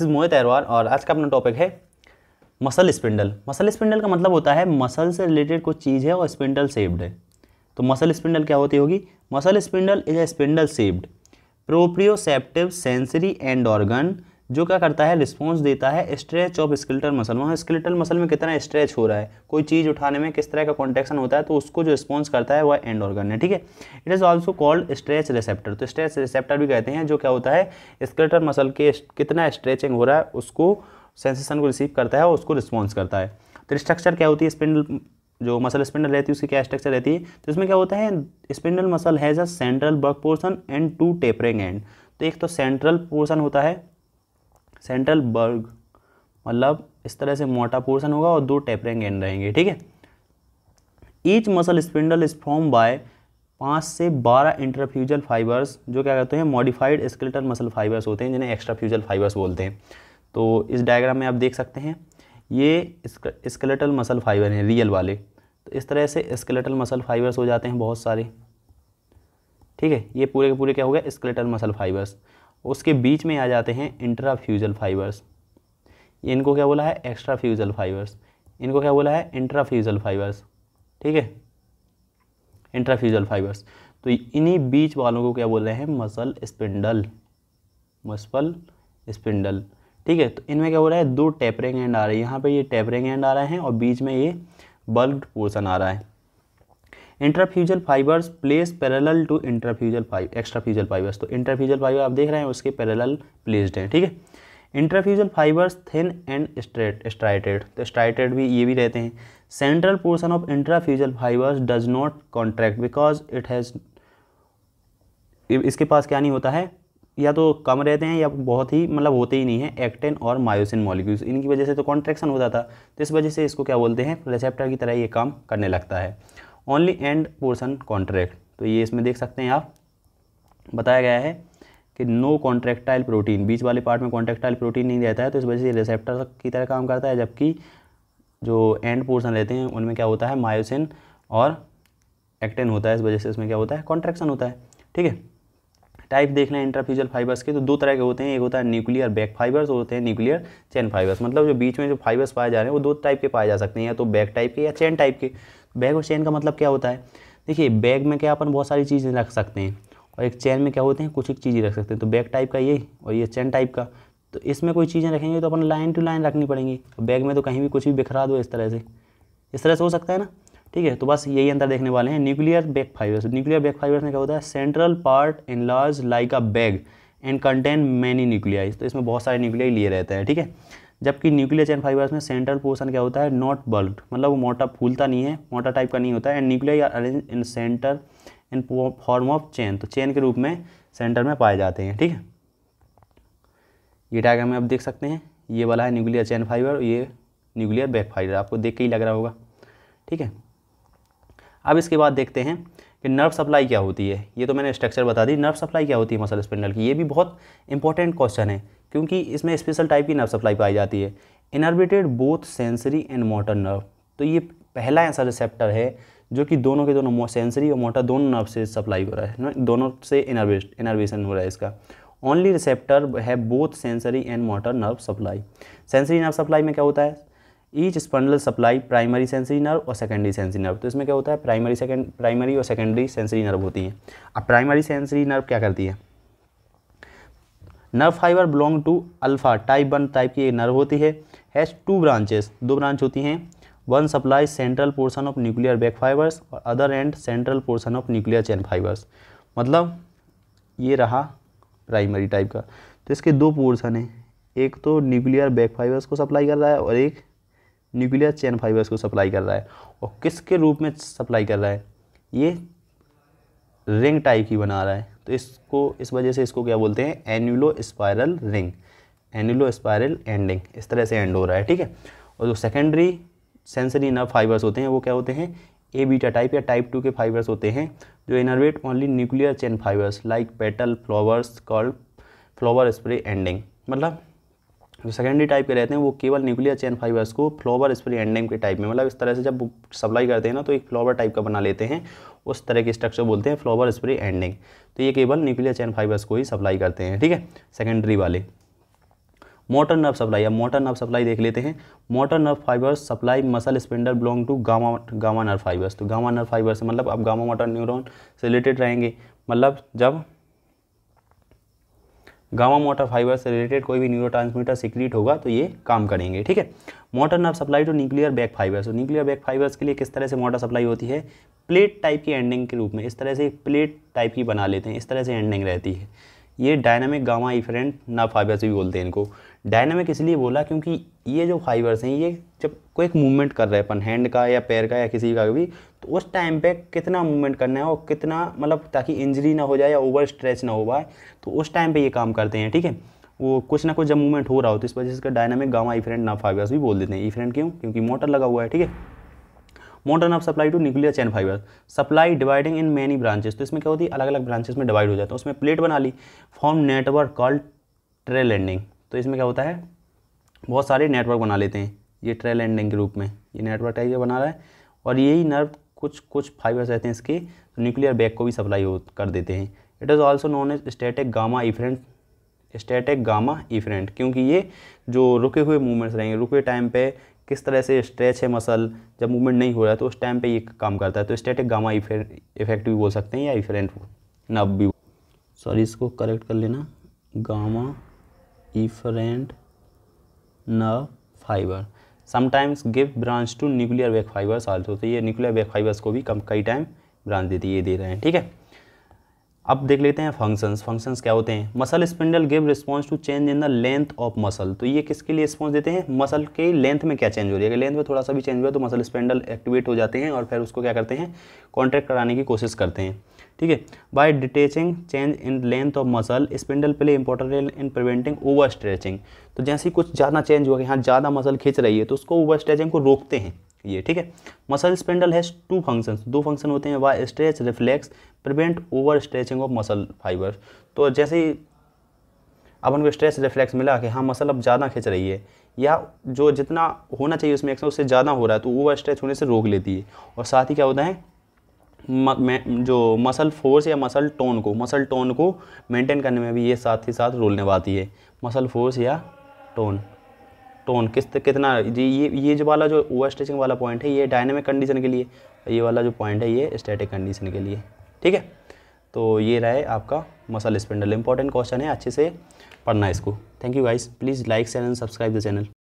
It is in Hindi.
दिस मोहित अहरवाल और आज का अपना टॉपिक है मसल स्पिंडल मसल स्पिंडल का मतलब होता है मसल से रिलेटेड कुछ चीज़ है और स्पिंडल सेव्ड है तो मसल स्पिंडल क्या होती होगी muscle spindle is a spindle shaped proprioceptive sensory end organ जो क्या करता है रिस्पॉन्स देता है स्ट्रेच ऑफ स्किल्टल मसल वहाँ स्किल्टल मसल में कितना स्ट्रेच हो रहा है कोई चीज़ उठाने में किस तरह का कॉन्टेक्शन होता है तो उसको जो रिस्पॉन्स करता है वह एंड ऑर्गन है ठीक है it is also called stretch receptor तो स्ट्रेच रिसेप्टर भी कहते हैं जो क्या होता है स्किल्टल मसल के कितना स्ट्रेचिंग हो रहा है उसको सेंसेशन को रिसीव करता है और उसको रिस्पॉन्स करता है तो स्ट्रक्चर क्या होती है स्पिंडल जो मसल स्पिंडल रहती है उसकी क्या स्ट्रक्चर रहती है तो इसमें क्या होता है spindle muscle has a central work portion and two tapering end तो एक तो सेंट्रल पोर्सन होता है सेंट्रल बर्ग मतलब इस तरह से मोटा पोर्शन होगा और दो टेपरिंग एंड रहेंगे ठीक है each muscle spindle is form by पाँच से बारह इंटरफ्यूजल फाइबर्स जो क्या कहते हैं मॉडिफाइड स्केलेटल मसल फाइबर्स होते हैं जिन्हें एक्स्ट्रा फ्यूजल फाइबर्स बोलते हैं तो इस डायग्राम में आप देख सकते हैं ये स्केलेटल मसल फाइबर हैं रियल वाले तो इस तरह से स्केलेटल मसल फाइबर्स हो जाते हैं बहुत सारे ठीक है ये पूरे के पूरे क्या हो गया स्केलेटल मसल फाइबर्स उसके बीच में आ जाते हैं इंट्राफ्यूजल फाइबर्स इनको क्या बोला है एक्स्ट्रा फ्यूजल फाइबर्स इनको क्या बोला है इंट्राफ्यूजल फाइबर्स ठीक है इंट्राफ्यूजल फाइबर्स तो इन्हीं बीच वालों को क्या बोल रहे हैं मसल स्पिंडल मसल स्पिंडल ठीक है तो इनमें क्या हो रहा है दो टेपरिंग एंड आ रहे हैं यहाँ पे ये टेपरिंग एंड आ रहे हैं और बीच में ये बल्ब पोर्सन आ रहा है intrafusal fibers placed parallel to intrafusal five extrafusal fibers तो इंटरफ्यूजल फाइबर आप देख रहे हैं उसके पैरेलल प्लेस्ड हैं ठीक है intrafusal fibers thin and straight striated तो स्ट्राइटेड भी ये भी रहते हैं central portion of intrafusal fibers does not contract because it has इसके पास क्या नहीं होता है या तो कम रहते हैं या बहुत ही मतलब होते ही नहीं है एक्टिन और मायोसिन मॉलिक्यूल्स इनकी वजह से तो कॉन्ट्रैक्शन होता था तो इस वजह से इसको क्या बोलते हैं रिसेप्टर की तरह ये काम करने लगता है ओनली एंड पोर्सन कॉन्ट्रैक्ट तो ये इसमें देख सकते हैं आप बताया गया है कि नो कॉन्ट्रैक्टाइल प्रोटीन बीच वाले पार्ट में कॉन्ट्रैक्टाइल प्रोटीन नहीं रहता है तो इस वजह से रिसेप्टर की तरह काम करता है जबकि जो एंड पोर्सन रहते हैं उनमें क्या होता है मायोसिन और एक्टेन होता है इस वजह से इसमें क्या होता है कॉन्ट्रैक्शन होता है ठीक है टाइप देख लें इंट्राफ्यूजल फाइबर्स के तो दो तरह के होते हैं एक होता है न्यूक्लियर बैक फाइबर्स होते हैं न्यूक्लियर चैन फाइबर्स मतलब जो बीच में जो फाइबर्स पाए जा रहे हैं वो दो टाइप के पाए जा सकते हैं या तो बैक टाइप के या चैन टाइप के बैग और चैन का मतलब क्या होता है देखिए बैग में क्या अपन बहुत सारी चीज़ें रख सकते हैं और एक चैन में क्या होते हैं कुछ एक चीज़ें रख सकते हैं तो बैग टाइप का ये और ये चैन टाइप का तो इसमें कोई चीज़ें रखेंगे तो अपन लाइन टू लाइन रखनी पड़ेंगी बैग में तो कहीं भी कुछ भी बिखरा दो इस तरह से इस तरह से हो सकता है ना ठीक है तो बस यही अंतर देखने वाले हैं nuclear bag fibres nuclear bag fibres में क्या होता है central part in large like a bag and contain many nuclei तो इसमें बहुत सारे न्यूक्लियाई लिए रहते हैं ठीक है जबकि न्यूक्लियर चैन फाइबर्स में सेंट्रल पोर्सन क्या होता है नॉट बल्ब मतलब वो मोटा फूलता नहीं है मोटा टाइप का नहीं होता है and nuclear arrange in centre in form of chain तो चेन के रूप में सेंटर में पाए जाते हैं ठीक है ये डायग्राम में आप देख सकते हैं ये वाला है न्यूक्लियर चैन फाइबर ये न्यूक्लियर बैक फाइबर आपको देख के ही लग रहा होगा ठीक है अब इसके बाद देखते हैं कि नर्व सप्लाई क्या होती है ये तो मैंने स्ट्रक्चर बता दी नर्व सप्लाई क्या होती है मसल स्पिंडल की ये भी बहुत इंपॉर्टेंट क्वेश्चन है क्योंकि इसमें स्पेशल टाइप की नर्व सप्लाई पाई जाती है innervated both sensory and motor nerve तो ये पहला ऐसा रिसेप्टर है जो कि दोनों के दोनों सेंसरी और मोटर दोनों नर्व से सप्लाई हो रहा है दोनों से इनर्वेस्ट इनर्वेशन हो रहा है इसका ओनली रिसेप्टर है both sensory and motor nerve supply sensory nerve supply में क्या होता है each spindle supply primary sensory nerve और सेकेंडरी सेंसरी नर्व तो इसमें क्या होता है प्राइमरी सेकेंड प्राइमरी और सेकेंडरी सेंसरी नर्व होती हैं अब प्राइमरी सेंसरी नर्व क्या करती है nerve fibre belong to alpha type one type की एक नर्व होती है हैज टू ब्रांचेस दो ब्रांच होती हैं one supply central portion of nuclear bag fibres और other end central portion of nuclear chain fibres मतलब ये रहा प्राइमरी टाइप का तो इसके दो पोर्सन हैं एक तो न्यूक्लियर बैक फाइबर्स को सप्लाई कर रहा है और एक न्यूक्लियर चैन फाइबर्स को सप्लाई कर रहा है और किसके रूप में सप्लाई कर रहा है ये रिंग टाइप की बना रहा है तो इसको इस वजह से इसको क्या बोलते हैं annulospiral ring annulospiral ending इस तरह से एंड हो रहा है ठीक है और जो सेकेंडरी सेंसरी नर्व फाइबर्स होते हैं वो क्या होते हैं ए बीटा टाइप या टाइप टू के फाइबर्स होते हैं जो innervate only nuclear chain fibres like petal flowers called flower spray ending मतलब जो सेकेंडरी टाइप के रहते हैं वो केवल न्यूक्लियर चैन फाइबर्स को फ्लोवर स्प्रिंग एंडेम के टाइप में मतलब इस तरह से जब सप्लाई करते हैं ना तो एक फ्लोवर टाइप का बना लेते हैं उस तरह के स्ट्रक्चर बोलते हैं फ्लोवर स्प्रिंग एंडिंग तो ये केवल न्यूक्लियर चैन फाइबर्स को ही सप्लाई करते हैं ठीक है सेकेंडरी वाले मोटर नर्व सप्लाई अब मोटर नर्व सप्लाई देख लेते हैं motor nerve fibres supply muscle spindle belong to gamma gamma nerve fibres तो गामा नर्व फाइबर्स मतलब अब गामा मोटर न्यूरॉन से रिलेटेड रहेंगे मतलब जब गामा मोटर फाइबर से रिलेटेड कोई भी ट्रांसमीटर सिक्रीट होगा तो ये काम करेंगे ठीक है motor nerve supply to nuclear bag fibres तो न्यूक्लियर बैक फाइबर्स के लिए किस तरह से मोटर सप्लाई होती है प्लेट टाइप की एंडिंग के रूप में इस तरह से प्लेट टाइप की बना लेते हैं इस तरह से एंडिंग रहती है ये dynamic gamma efferent nerve fibres भी बोलते हैं इनको डायनामिक इसलिए बोला क्योंकि ये जो फाइबर्स हैं ये जब कोई एक मूवमेंट कर रहे हैं अपन हैंड का या पैर का या किसी का भी उस टाइम पे कितना मूवमेंट करना है और कितना मतलब ताकि इंजरी ना हो जाए या ओवर स्ट्रेच ना हो पाए तो उस टाइम पे ये काम करते हैं ठीक है वो कुछ ना कुछ जब मूवमेंट हो रहा हो तो इस वजह से इसका dynamic gamma efferent nerve fibres भी बोल देते हैं ई e फ्रेंड क्यों क्योंकि मोटर लगा हुआ है ठीक है motor nerve supply to nuclear chain fibre supply dividing in many branches तो इसमें क्या होती है अलग अलग ब्रांचेस में डिवाइड हो जाता है उसमें प्लेट बना ली form network called trail ending तो इसमें क्या होता है बहुत सारे नेटवर्क बना लेते हैं ये ट्रेल एंडिंग के रूप में ये नेटवर्क टाइप बना रहा है और यही नर्व कुछ कुछ फाइबर्स रहते हैं इसके तो न्यूक्लियर बैग को भी सप्लाई कर देते हैं it is also known as static gamma efferent static gamma efferent क्योंकि ये जो रुके हुए मूवमेंट्स रहेंगे रुके टाइम पे किस तरह से स्ट्रेच है मसल जब मूवमेंट नहीं हो रहा है तो उस टाइम पे ये काम करता है तो स्टेटिक गामा इफेक्ट भी बोल सकते हैं या इफरेंट नब भी सॉरी इसको करेक्ट कर लेना gamma efferent nerve fibre sometimes give branch to nuclear bag fibres also तो ये न्यूक्लियर वेक फाइबर्स को भी कम कई टाइम ब्रांच देती है ये दे रहे हैं ठीक है अब देख लेते हैं फंक्शंस फंक्शंस क्या होते हैं muscle spindle give response to change in the length of muscle तो ये किसके लिए रिस्पॉन्स देते हैं मसल के लेंथ में क्या चेंज हो रही है अगर लेंथ में थोड़ा सा भी चेंज हुआ तो मसल स्पिंडल एक्टिवेट हो जाते हैं और फिर उसको क्या करते हैं कॉन्ट्रैक्ट कराने की कोशिश करते हैं ठीक है by detecting change in length of muscle spindle play important role in preventing over stretching तो जैसे कुछ ज़्यादा चेंज हुआ कि हाँ ज़्यादा मसल खींच रही है तो उसको ओवर स्ट्रेचिंग को रोकते हैं ये ठीक है muscle spindle has two functions दो फंक्शन होते हैं by stretch reflex prevent over stretching of muscle fibre तो जैसे ही अपन को स्ट्रेच रिफ्लेक्स मिला कि हाँ मसल अब ज़्यादा खिंच रही है या जो जितना होना चाहिए उसमें एक्सर उससे ज़्यादा हो रहा है तो ओवर स्ट्रेच होने से रोक लेती है और साथ ही क्या होता है म, जो मसल फोर्स या मसल टोन को मसल टोन को मेंटेन करने में भी ये साथ ही साथ रोल निभाती है मसल फोर्स या टोन टोन किस कितना जी ये ये जो वाला जो ओवर स्ट्रेचिंग वाला पॉइंट है ये डायनेमिक कंडीशन के लिए ये वाला जो पॉइंट है ये स्टैटिक कंडीशन के लिए ठीक है तो ये रहा है आपका मसल स्पेंडल इंपॉर्टेंट क्वेश्चन है अच्छे से पढ़ना इसको thank you guys please like share and subscribe the channel